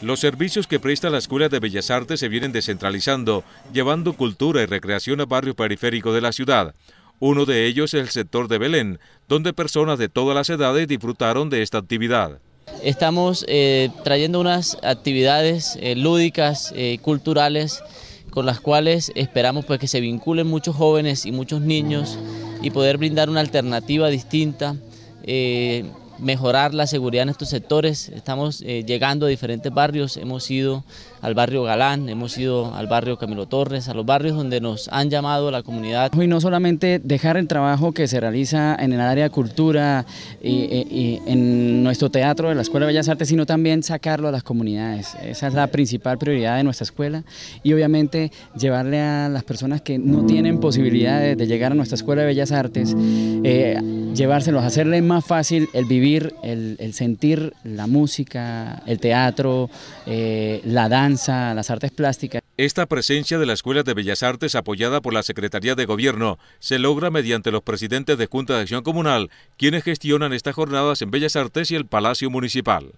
Los servicios que presta la Escuela de Bellas Artes se vienen descentralizando, llevando cultura y recreación a barrios periféricos de la ciudad. Uno de ellos es el sector de Belén, donde personas de todas las edades disfrutaron de esta actividad. Estamos eh, trayendo unas actividades eh, lúdicas, eh, culturales, con las cuales esperamos pues, que se vinculen muchos jóvenes y muchos niños y poder brindar una alternativa distinta mejorar la seguridad en estos sectores. Estamos eh, llegando a diferentes barrios, hemos ido al barrio Galán, hemos ido al barrio Camilo Torres, a los barrios donde nos han llamado la comunidad. Y no solamente dejar el trabajo que se realiza en el área de cultura y, en nuestro teatro de la Escuela de Bellas Artes, sino también sacarlo a las comunidades. Esa es la principal prioridad de nuestra escuela y obviamente llevarle a las personas que no tienen posibilidades de llegar a nuestra Escuela de Bellas Artes, eh, llevárselos, hacerle más fácil el vivir el, sentir la música, el teatro, eh, la danza, las artes plásticas. Esta presencia de la Escuela de Bellas Artes, apoyada por la Secretaría de Gobierno, se logra mediante los presidentes de Junta de Acción Comunal, quienes gestionan estas jornadas en Bellas Artes y el Palacio Municipal.